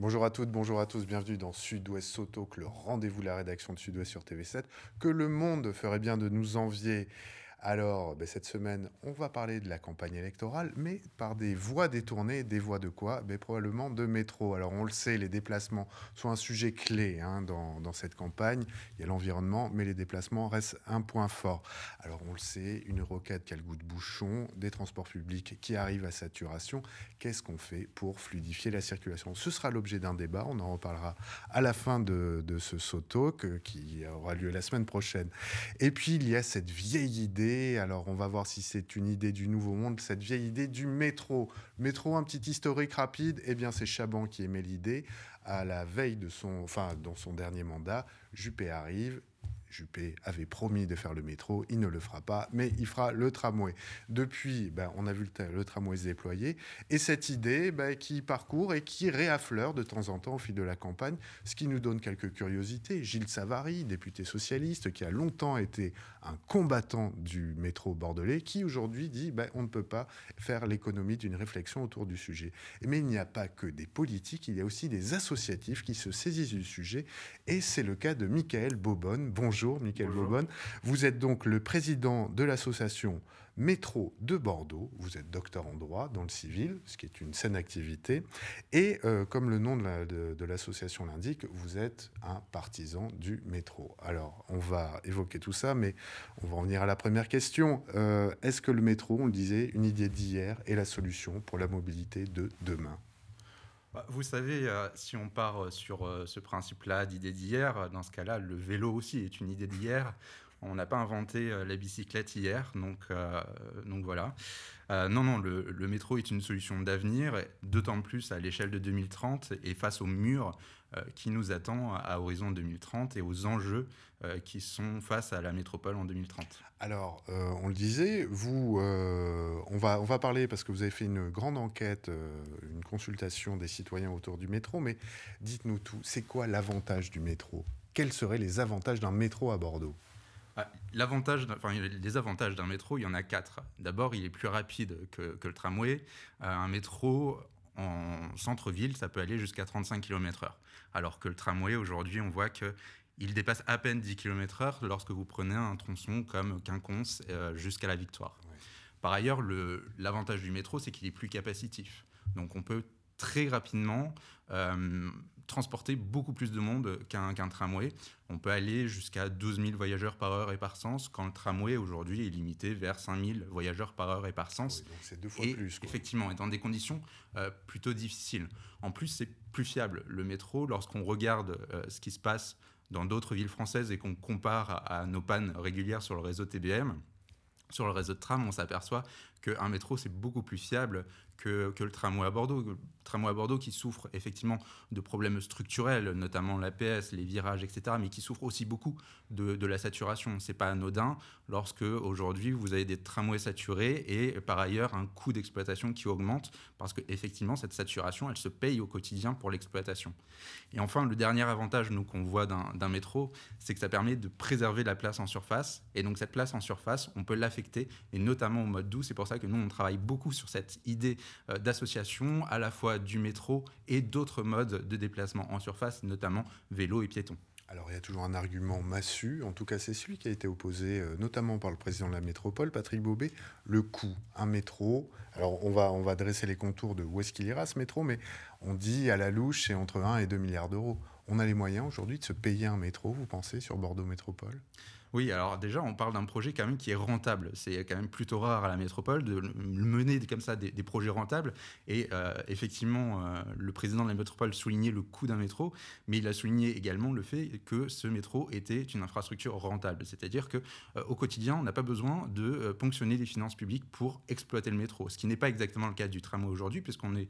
Bonjour à toutes, bonjour à tous, bienvenue dans Sud-Ouest Soto, le rendez-vous de la rédaction de Sud-Ouest sur TV7, que le monde ferait bien de nous envier. Alors, ben, cette semaine, on va parler de la campagne électorale, mais par des voies détournées. Des voies de quoi ben, Probablement de métro. Alors, on le sait, les déplacements sont un sujet clé hein, dans, cette campagne. Il y a l'environnement, mais les déplacements restent un point fort. Alors, on le sait, une roquette, qui a le goût de bouchon, des transports publics qui arrivent à saturation. Qu'est-ce qu'on fait pour fluidifier la circulation Ce sera l'objet d'un débat. On en reparlera à la fin de, ce Soto euh, qui aura lieu la semaine prochaine. Et puis, il y a cette vieille idée alors, on va voir si c'est une idée du Nouveau Monde, cette vieille idée du métro. Métro, un petit historique rapide. Eh bien, c'est Chaban qui émet l'idée. À la veille de son, dans son dernier mandat, Juppé arrive Juppé avait promis de faire le métro, il ne le fera pas, mais il fera le tramway. Depuis, ben, on a vu le, tramway se déployer, et cette idée ben, qui parcourt et qui réaffleure de temps en temps au fil de la campagne, ce qui nous donne quelques curiosités. Gilles Savary, député socialiste, qui a longtemps été un combattant du métro bordelais, qui aujourd'hui dit ben, on ne peut pas faire l'économie d'une réflexion autour du sujet. Mais il n'y a pas que des politiques, il y a aussi des associatifs qui se saisissent du sujet, et c'est le cas de Michael Bobonne. Bonjour Bonjour, Michael Bourbon. Vous êtes donc le président de l'association Métro de Bordeaux. Vous êtes docteur en droit dans le civil, ce qui est une saine activité. Et euh, comme le nom de l'association l'indique, vous êtes un partisan du métro. Alors, on va évoquer tout ça, mais on va en à la première question. Euh, est-ce que le métro, on le disait, une idée d'hier est la solution pour la mobilité de demain bah, vous savez, euh, si on part euh, sur euh, ce principe-là d'idée d'hier, dans ce cas-là, le vélo aussi est une idée d'hier. On n'a pas inventé la bicyclette hier, donc, voilà. non, non, le, le, métro est une solution d'avenir, d'autant plus à l'échelle de 2030 et face au mur euh, qui nous attend à horizon 2030 et aux enjeux euh, qui sont face à la métropole en 2030. Alors, euh, on le disait, vous, on, va, on va parler parce que vous avez fait une grande enquête, une consultation des citoyens autour du métro, mais dites-nous tout, c'est quoi l'avantage du métro Quels seraient les avantages d'un métro à Bordeaux ah, L'avantage, enfin, les avantages d'un métro, il y en a quatre. D'abord, il est plus rapide que, que le tramway. un métro, en centre-ville, ça peut aller jusqu'à 35 km/h. Alors que le tramway, aujourd'hui, on voit qu'il dépasse à peine 10 km/h lorsque vous prenez un tronçon comme Quinconce euh, jusqu'à la Victoire. Par ailleurs, l'avantage du métro, c'est qu'il est plus capacitif. Donc on peut très rapidement euh, transporter beaucoup plus de monde qu'un tramway. On peut aller jusqu'à 12 000 voyageurs par heure et par sens, quand le tramway aujourd'hui est limité vers 5 000 voyageurs par heure et par sens. donc c'est deux fois plus. Effectivement, et dans des conditions euh, plutôt difficiles. En plus, c'est plus fiable. Le métro, lorsqu'on regarde euh, ce qui se passe dans d'autres villes françaises et qu'on compare à, à nos pannes régulières sur le réseau TBM, sur le réseau de tram, on s'aperçoit qu'un métro, c'est beaucoup plus fiable que, que, le tramway à Bordeaux. Le tramway à Bordeaux qui souffre effectivement de problèmes structurels, notamment l'APS, les virages, etc., mais qui souffre aussi beaucoup de, de la saturation. C'est pas anodin lorsque aujourd'hui vous avez des tramways saturés et par ailleurs un coût d'exploitation qui augmente parce que effectivement cette saturation, elle se paye au quotidien pour l'exploitation. Et enfin, le dernier avantage nous qu'on voit d'un métro, c'est que ça permet de préserver la place en surface et donc cette place en surface, on peut l'affecter et notamment au mode doux. C'est pour ça que nous, on travaille beaucoup sur cette idée euh, d'association à la fois du métro et d'autres modes de déplacement en surface, notamment vélo et piéton. Alors il y a toujours un argument massu, en tout cas c'est celui qui a été opposé euh, notamment par le président de la métropole, Patrick Bobet, le coût. Un métro, alors on va, on va dresser les contours de où est-ce qu'il ira ce métro, mais on dit à la louche c'est entre 1 et 2 milliards d'euros. On a les moyens aujourd'hui de se payer un métro, vous pensez, sur Bordeaux Métropole oui, alors déjà, on parle d'un projet quand même qui est rentable. C'est quand même plutôt rare à la métropole de mener comme ça des, projets rentables. Et euh, effectivement, euh, le président de la métropole soulignait le coût d'un métro, mais il a souligné également le fait que ce métro était une infrastructure rentable. C'est-à-dire que euh, au quotidien, on n'a pas besoin de ponctionner les finances publiques pour exploiter le métro, ce qui n'est pas exactement le cas du tramway aujourd'hui, puisqu'on est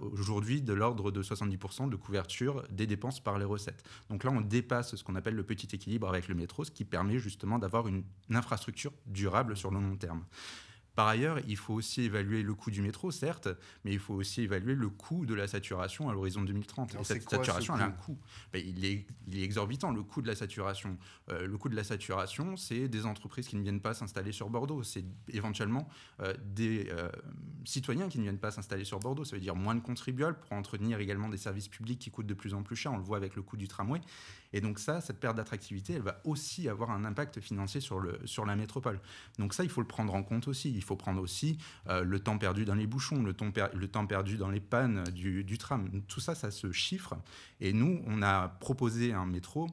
aujourd'hui de l'ordre de 70% de couverture des dépenses par les recettes. Donc là, on dépasse ce qu'on appelle le petit équilibre avec le métro, ce qui permet justement d'avoir une infrastructure durable sur le long terme. Par ailleurs, il faut aussi évaluer le coût du métro, certes, mais il faut aussi évaluer le coût de la saturation à l'horizon 2030. cette saturation, a un coût. Ben, il, est, exorbitant, le coût de la saturation. Euh, le coût de la saturation, c'est des entreprises qui ne viennent pas s'installer sur Bordeaux. C'est éventuellement euh, des euh, citoyens qui ne viennent pas s'installer sur Bordeaux. Ça veut dire moins de contribuables pour entretenir également des services publics qui coûtent de plus en plus cher. On le voit avec le coût du tramway. Et donc ça, cette perte d'attractivité, elle va aussi avoir un impact financier sur, la métropole. Donc ça, il faut le prendre en compte aussi. Il faut prendre aussi euh, le temps perdu dans les bouchons, le temps, le temps perdu dans les pannes du, tram. Tout ça, ça se chiffre. Et nous, on a proposé un métro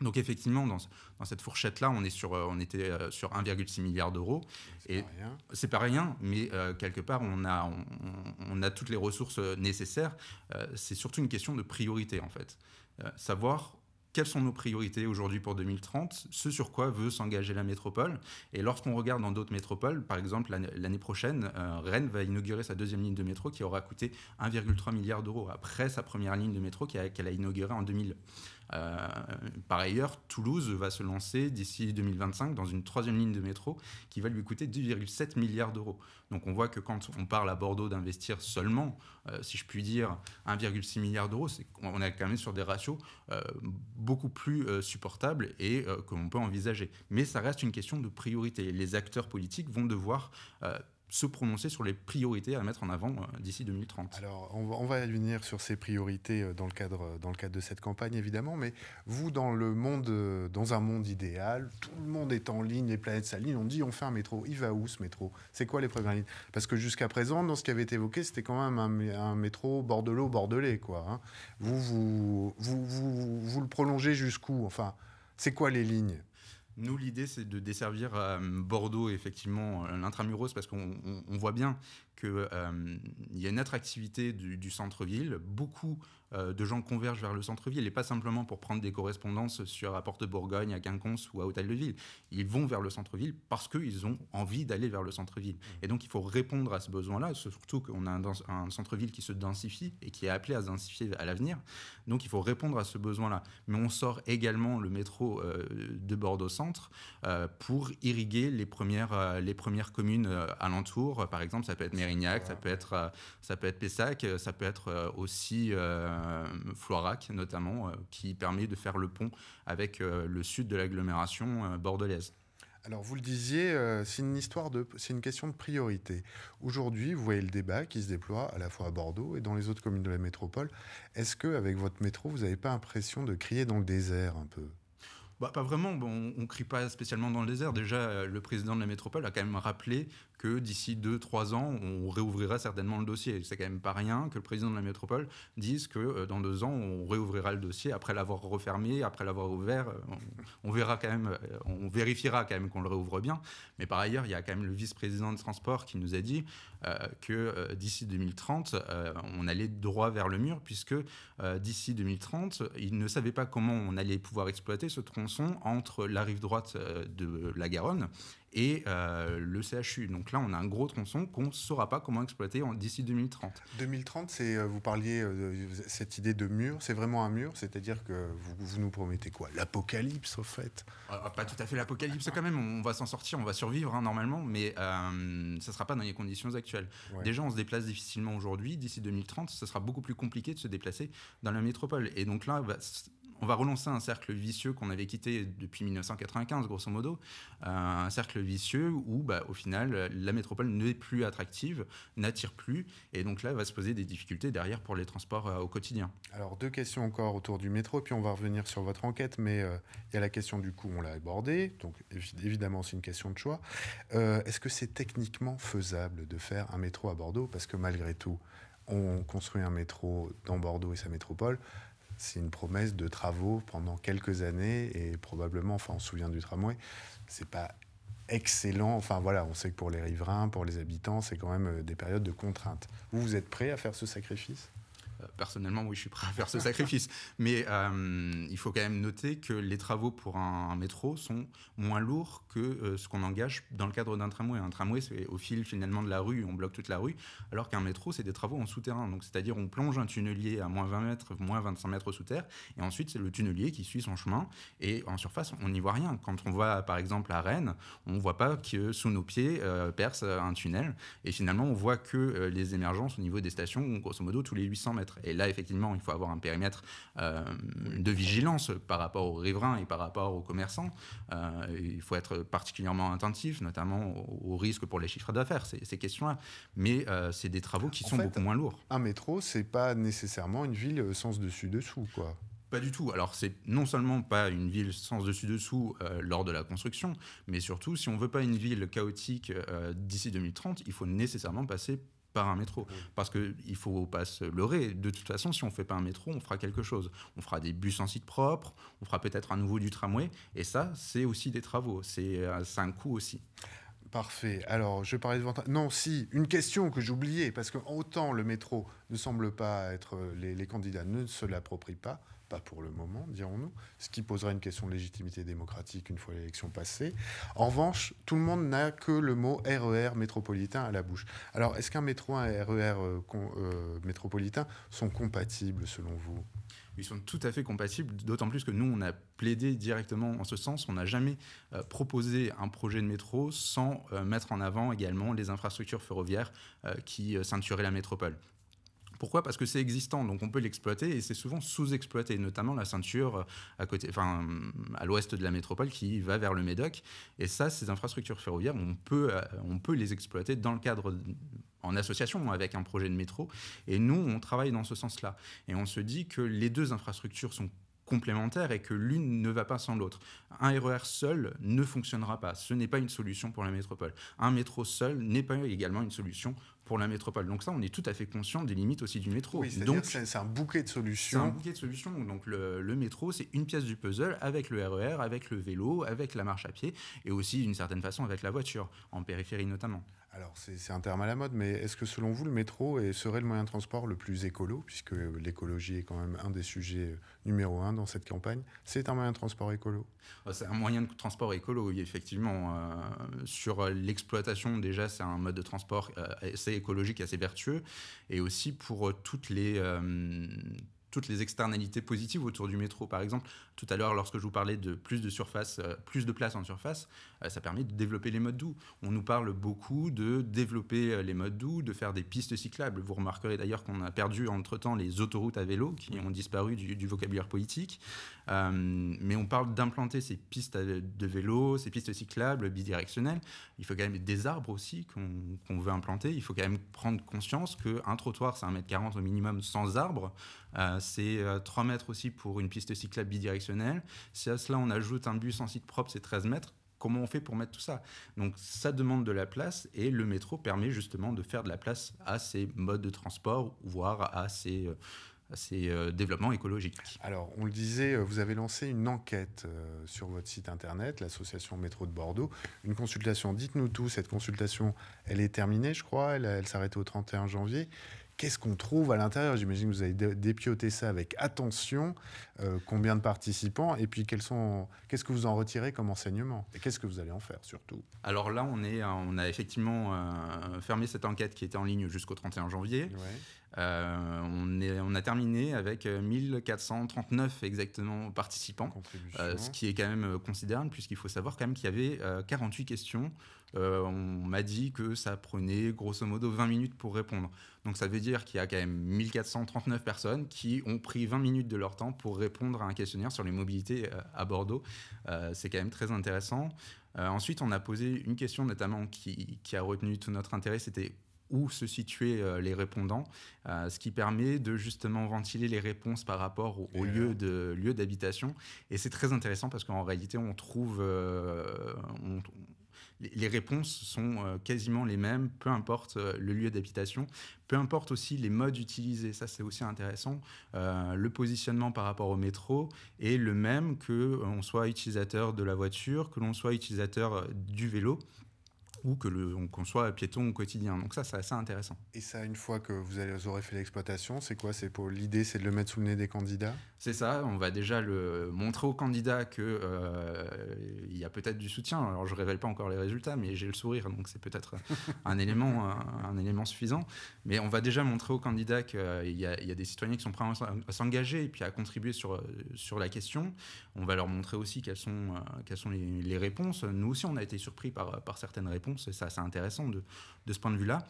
donc effectivement, dans, cette fourchette-là, on, sur, euh, on était euh, sur 1,6 milliard d'euros. c'est pas rien, mais quelque part, on a, on, a toutes les ressources nécessaires. c'est surtout une question de priorité, en fait. savoir quelles sont nos priorités aujourd'hui pour 2030, ce sur quoi veut s'engager la métropole. Et lorsqu'on regarde dans d'autres métropoles, par exemple l'année prochaine, euh, Rennes va inaugurer sa deuxième ligne de métro qui aura coûté 1,3 milliard d'euros après sa première ligne de métro qu'elle a inaugurée en 2000. Euh, par ailleurs, Toulouse va se lancer d'ici 2025 dans une troisième ligne de métro qui va lui coûter 2,7 milliards d'euros. Donc on voit que quand on parle à Bordeaux d'investir seulement, euh, si je puis dire, 1,6 milliard d'euros, c'est on est quand même sur des ratios euh, beaucoup plus supportables et que l'on peut envisager. Mais ça reste une question de priorité. Les acteurs politiques vont devoir se prononcer sur les priorités à mettre en avant euh, d'ici 2030. Alors, on va, on venir sur ces priorités euh, dans le, cadre, euh, dans le cadre de cette campagne, évidemment, mais vous, dans, le monde, dans un monde idéal, tout le monde est en ligne, les planètes s'alignent, on dit on fait un métro, il va où ce métro C'est quoi les premières lignes Parce que jusqu'à présent, dans ce qui avait été évoqué, c'était quand même un, métro bordelot-bordelais, quoi. Hein. Vous, vous, vous le prolongez jusqu'où Enfin, c'est quoi les lignes nous, l'idée, c'est de desservir euh, Bordeaux, effectivement, euh, l'intramuros, parce qu'on voit bien qu'il euh, y a une attractivité du, du centre-ville. Beaucoup euh, de gens convergent vers le centre-ville et pas simplement pour prendre des correspondances sur à Porte-Bourgogne, à Quinconce ou à Hôtel-de-Ville. Ils vont vers le centre-ville parce qu'ils ont envie d'aller vers le centre-ville. Mmh. Et donc il faut répondre à ce besoin-là, surtout qu'on a un, centre-ville qui se densifie et qui est appelé à se densifier à l'avenir. Donc il faut répondre à ce besoin-là. Mais on sort également le métro euh, de Bordeaux-Centre euh, pour irriguer les premières, les premières communes alentour. Par exemple, ça peut être Mérignac, ça peut être, ça peut être Pessac, ça peut être aussi... Euh, Floirac notamment, euh, qui permet de faire le pont avec euh, le sud de l'agglomération bordelaise. Alors vous le disiez, c'est une histoire de, c'est une question de priorité. Aujourd'hui, vous voyez le débat qui se déploie à la fois à Bordeaux et dans les autres communes de la métropole. Est-ce que avec votre métro, vous n'avez pas l'impression de crier dans le désert un peu bah, pas vraiment, bon, on ne crie pas spécialement dans le désert. Déjà, le président de la métropole a quand même rappelé que d'ici 2-3 ans, on réouvrira certainement le dossier. C'est quand même pas rien que le président de la métropole dise que euh, dans deux ans, on réouvrira le dossier après l'avoir refermé, après l'avoir ouvert. Euh, on, verra quand même, euh, on vérifiera quand même qu'on le réouvre bien. Mais par ailleurs, il y a quand même le vice-président de transport qui nous a dit que d'ici 2030, on allait droit vers le mur, puisque d'ici 2030, il ne savait pas comment on allait pouvoir exploiter ce tronçon entre la rive droite de la Garonne et euh, le CHU. Donc là, on a un gros tronçon qu'on ne saura pas comment exploiter d'ici 2030. 2030, c'est euh, vous parliez euh, de cette idée de mur, c'est vraiment un mur, c'est-à-dire que vous, nous promettez quoi L'apocalypse, au fait ah, ah, Pas tout à fait l'apocalypse quand même, on va s'en sortir, on va survivre hein, normalement, mais ça ne sera pas dans les conditions actuelles. Déjà, on se déplace difficilement aujourd'hui, d'ici 2030, ce sera beaucoup plus compliqué de se déplacer dans la métropole. Et donc là, bah, on va relancer un cercle vicieux qu'on avait quitté depuis 1995, grosso modo, euh, un cercle vicieux où, bah, au final, la métropole n'est plus attractive, n'attire plus, et donc là, va se poser des difficultés derrière pour les transports euh, au quotidien. Alors, deux questions encore autour du métro, puis on va revenir sur votre enquête, mais euh, il y a la question du coût, on l'a abordé donc évidemment, c'est une question de choix. Est-ce que c'est techniquement faisable de faire un métro à Bordeaux Parce que malgré tout, on construit un métro dans Bordeaux et sa métropole c'est une promesse de travaux pendant quelques années et probablement, enfin, on se souvient du tramway, c'est pas excellent. Enfin voilà, on sait que pour les riverains, pour les habitants, c'est quand même euh, des périodes de contraintes. Vous, vous êtes prêt à faire ce sacrifice euh, personnellement, oui, je suis prêt à faire ce sacrifice. Mais euh, il faut quand même noter que les travaux pour un, métro sont moins lourds que euh, ce qu'on engage dans le cadre d'un tramway. Un tramway, c'est au fil finalement de la rue, on bloque toute la rue, alors qu'un métro, c'est des travaux en souterrain. Donc, c'est-à-dire, on plonge un tunnelier à moins 20 mètres, moins 25 mètres sous terre, et ensuite, c'est le tunnelier qui suit son chemin. Et en surface, on n'y voit rien. Quand on voit, par exemple, à Rennes, on ne voit pas que sous nos pieds perce un tunnel. Et finalement, on voit que les émergences au niveau des stations, grosso modo, tous les 800 mètres. Et là, effectivement, il faut avoir un périmètre euh, de vigilance par rapport aux riverains et par rapport aux commerçants. Euh, il faut être particulièrement attentif, notamment aux, risque pour les chiffres d'affaires, ces, questions-là. Mais euh, c'est des travaux qui sont beaucoup moins lourds. Un métro, c'est pas nécessairement une ville sens dessus-dessous, quoi. Pas du tout. Alors c'est non seulement pas une ville sens dessus dessous lors de la construction, mais surtout si on veut pas une ville chaotique d'ici 2030, il faut nécessairement passer par un métro. Parce qu'il faut pas se leurrer. De toute façon, si on ne fait pas un métro, on fera quelque chose. On fera des bus en site propre, on fera peut-être à nouveau du tramway. Et ça, c'est aussi des travaux. C'est euh, un coût aussi. Parfait. Alors, je parlais de Non, si, une question que j'oubliais, parce que autant le métro ne semble pas être. Euh, les, les candidats ne se l'approprient pas, pas pour le moment, dirons-nous, ce qui poserait une question de légitimité démocratique une fois l'élection passée. En revanche, tout le monde n'a que le mot RER e métropolitain à la bouche. Alors, est-ce qu'un métro et un RER e euh, euh, métropolitain sont compatibles selon vous ils sont tout à fait compatibles, d'autant plus que nous, on a plaidé directement en ce sens. On n'a jamais euh, proposé un projet de métro sans mettre en avant également les infrastructures ferroviaires qui ceinturaient la métropole. Pourquoi Parce que c'est existant, donc on peut l'exploiter et c'est souvent sous-exploité, notamment la ceinture euh, à côté, enfin à l'ouest de la métropole qui va vers le Médoc. Et ça, ces infrastructures ferroviaires, on peut, euh, on peut les exploiter dans le cadre en association avec un projet de métro. Et nous, on travaille dans ce sens-là. Et on se dit que les deux infrastructures sont complémentaires et que l'une ne va pas sans l'autre. Un RER e seul ne fonctionnera pas. Ce n'est pas une solution pour la métropole. Un métro seul n'est pas également une solution pour la métropole. Donc ça, on est tout à fait conscient des limites aussi du métro. donc c'est un bouquet de solutions. C'est un bouquet de solutions. Donc le métro, c'est une pièce du puzzle avec le RER, e avec le vélo, avec la marche à pied et aussi d'une certaine façon avec la voiture, en périphérie notamment. Alors c'est un terme à la mode, mais est-ce que selon vous le métro serait le moyen de transport le plus écolo, puisque l'écologie est quand même un des sujets numéro un dans cette campagne C'est un moyen de transport écolo bah, C'est un moyen de transport écolo, effectivement. Euh, sur l'exploitation, déjà, c'est un mode de transport euh, assez écologique, assez vertueux, et aussi pour toutes les... Euh, toutes les externalités positives autour du métro. Par exemple, tout à l'heure, lorsque je vous parlais de plus de surface, euh, plus de place en surface, euh, ça permet de développer les modes doux. On nous parle beaucoup de développer euh, les modes doux, de faire des pistes cyclables. Vous remarquerez d'ailleurs qu'on a perdu entre-temps les autoroutes à vélo qui ont disparu du, vocabulaire politique. mais on parle d'implanter ces pistes de vélo, ces pistes cyclables bidirectionnelles. Il faut quand même des arbres aussi qu'on veut implanter. Il faut quand même prendre conscience qu'un trottoir, c'est 1m40 au minimum sans arbres. Euh, c'est 3 euh, mètres aussi pour une piste cyclable bidirectionnelle. Si à cela on ajoute un bus en site propre, c'est 13 mètres comment on fait pour mettre tout ça Donc ça demande de la place et le métro permet justement de faire de la place à ces modes de transport, voire à ces, euh, développements écologiques. Alors, on le disait, vous avez lancé une enquête sur votre site internet, l'association Métro de Bordeaux, une consultation. Dites-nous tout, cette consultation, elle est terminée, je crois, elle, s'arrêtait au 31 janvier. Qu'est-ce qu'on trouve à l'intérieur J'imagine que vous avez dépioter ça avec attention. Euh, combien de participants Et puis, quels sont, qu'est-ce que vous en retirez comme enseignement Et qu'est-ce que vous allez en faire surtout Alors là, on, est, euh, on a effectivement euh, fermé cette enquête qui était en ligne jusqu'au 31 janvier. Euh, on, a terminé avec 1439 euh, exactement participants, euh, ce qui est quand même considérable puisqu'il faut savoir quand même qu'il y avait 48 questions. on m'a dit que ça prenait grosso modo 20 minutes pour répondre. Donc ça veut dire qu'il y a quand même 1439 personnes qui ont pris 20 minutes de leur temps pour répondre à un questionnaire sur les mobilités à Bordeaux. C'est quand même très intéressant. ensuite, on a posé une question notamment qui, qui a retenu tout notre intérêt, c'était où se situaient euh, les répondants, euh, ce qui permet de justement ventiler les réponses par rapport au, lieu euh. de lieu d'habitation. Et c'est très intéressant parce qu'en réalité, on trouve les réponses sont quasiment les mêmes, peu importe le lieu d'habitation, peu importe aussi les modes utilisés. Ça, c'est aussi intéressant. le positionnement par rapport au métro est le même que l'on soit utilisateur de la voiture, que l'on soit utilisateur du vélo ou que qu'on soit piéton au quotidien. Donc ça, c'est assez intéressant. Et ça, une fois que vous aurez fait l'exploitation, c'est quoi C'est pour l'idée, c'est de le mettre sous le nez des candidats C'est ça. On va déjà le montrer aux candidats que euh, il y a peut-être du soutien. Alors je révèle pas encore les résultats, mais j'ai le sourire, donc c'est peut-être un élément, un, élément suffisant. Mais on va déjà montrer aux candidats qu'il y, a des citoyens qui sont prêts à s'engager et puis à contribuer sur sur la question. On va leur montrer aussi quelles sont euh, quelles sont les, réponses. Nous aussi, on a été surpris par par certaines réponses c'est ça c'est intéressant de, de ce point de vue-là.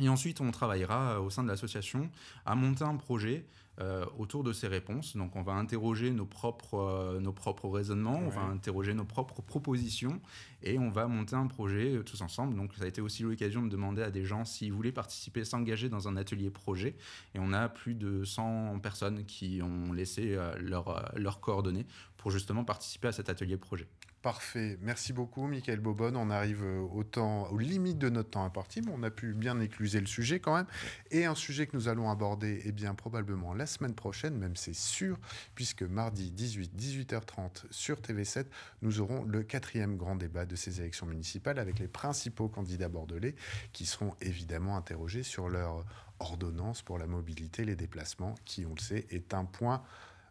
Et ensuite, on travaillera euh, au sein de l'association à monter un projet euh, autour de ces réponses. Donc on va interroger nos propres, euh, nos propres raisonnements, on va interroger nos propres propositions et on va monter un projet euh, tous ensemble. Donc ça a été aussi l'occasion de demander à des gens s'ils voulaient participer, s'engager dans un atelier projet. Et on a plus de 100 personnes qui ont laissé leurs coordonnées pour justement participer à cet atelier projet. Parfait. Merci beaucoup, Michael Bobonne. On arrive au temps, aux limites de notre temps imparti, mais on a pu bien écluser le sujet quand même. Et un sujet que nous allons aborder, eh bien, probablement là la semaine prochaine, même c'est sûr, puisque mardi 18, 18h30 sur TV7, nous aurons le quatrième grand débat de ces élections municipales avec les principaux candidats bordelais qui seront évidemment interrogés sur leur ordonnance pour la mobilité, les déplacements, qui, on le sait, est un point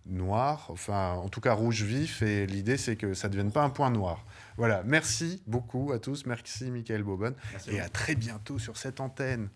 noir, enfin en tout cas rouge vif, et l'idée c'est que ça ne devienne pas un point noir. Voilà, merci beaucoup à tous, merci Michael Bobonne, et à très bientôt sur cette antenne.